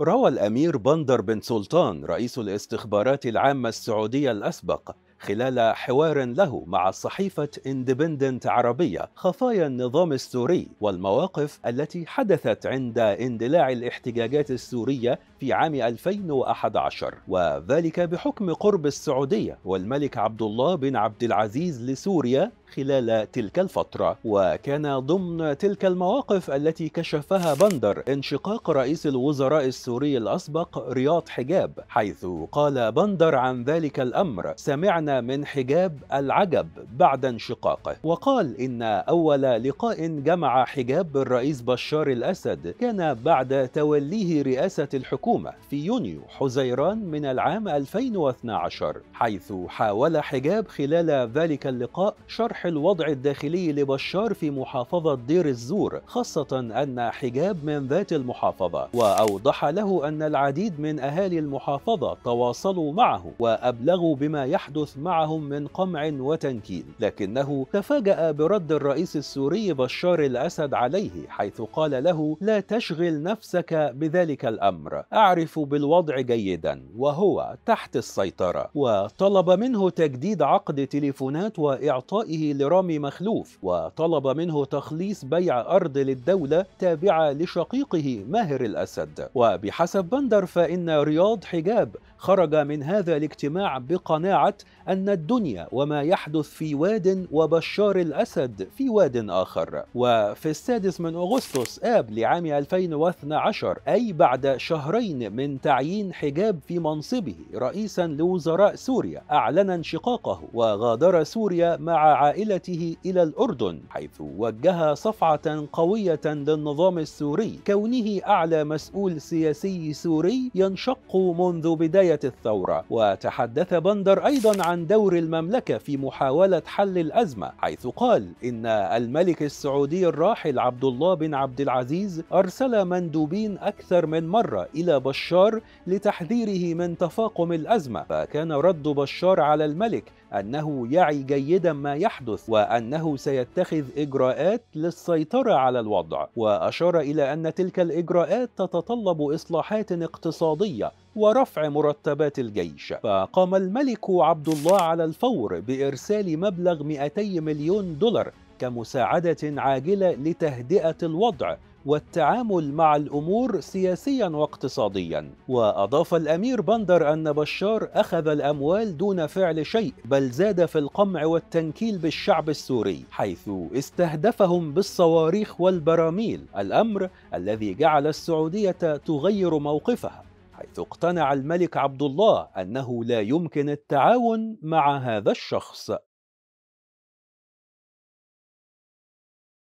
روى الأمير بندر بن سلطان رئيس الاستخبارات العامة السعودية الأسبق خلال حوار له مع صحيفة اندبندنت عربية خفايا النظام السوري والمواقف التي حدثت عند اندلاع الاحتجاجات السورية في عام 2011 وذلك بحكم قرب السعودية والملك عبد الله بن عبد العزيز لسوريا خلال تلك الفترة وكان ضمن تلك المواقف التي كشفها بندر انشقاق رئيس الوزراء السوري الأسبق رياض حجاب حيث قال بندر عن ذلك الأمر سمعنا من حجاب العجب بعد انشقاقه وقال إن أول لقاء جمع حجاب بالرئيس بشار الأسد كان بعد توليه رئاسة الحكومة في يونيو حزيران من العام 2012 حيث حاول حجاب خلال ذلك اللقاء شرح شرح الوضع الداخلي لبشار في محافظة دير الزور خاصة أن حجاب من ذات المحافظة وأوضح له أن العديد من أهالي المحافظة تواصلوا معه وأبلغوا بما يحدث معهم من قمع وتنكيل لكنه تفاجأ برد الرئيس السوري بشار الأسد عليه حيث قال له لا تشغل نفسك بذلك الأمر أعرف بالوضع جيدا وهو تحت السيطرة وطلب منه تجديد عقد تليفونات وإعطائه لرامي مخلوف وطلب منه تخليص بيع أرض للدولة تابعة لشقيقه ماهر الأسد وبحسب بندر فإن رياض حجاب خرج من هذا الاجتماع بقناعة أن الدنيا وما يحدث في واد وبشار الأسد في واد آخر وفي السادس من أغسطس آب لعام 2012 أي بعد شهرين من تعيين حجاب في منصبه رئيسا لوزراء سوريا أعلن انشقاقه وغادر سوريا مع عائلته عائلته إلى الأردن حيث وجه صفعة قوية للنظام السوري كونه أعلى مسؤول سياسي سوري ينشق منذ بداية الثورة وتحدث بندر أيضا عن دور المملكة في محاولة حل الأزمة حيث قال إن الملك السعودي الراحل عبد الله بن عبد العزيز أرسل مندوبين أكثر من مرة إلى بشار لتحذيره من تفاقم الأزمة فكان رد بشار على الملك أنه يعي جيدا ما يحدث يحدث وأنه سيتخذ إجراءات للسيطرة على الوضع وأشار إلى أن تلك الإجراءات تتطلب إصلاحات اقتصادية ورفع مرتبات الجيش فقام الملك عبد الله على الفور بإرسال مبلغ 200 مليون دولار كمساعدة عاجلة لتهدئة الوضع والتعامل مع الامور سياسيا واقتصاديا واضاف الامير بندر ان بشار اخذ الاموال دون فعل شيء بل زاد في القمع والتنكيل بالشعب السوري حيث استهدفهم بالصواريخ والبراميل الامر الذي جعل السعوديه تغير موقفها حيث اقتنع الملك عبد الله انه لا يمكن التعاون مع هذا الشخص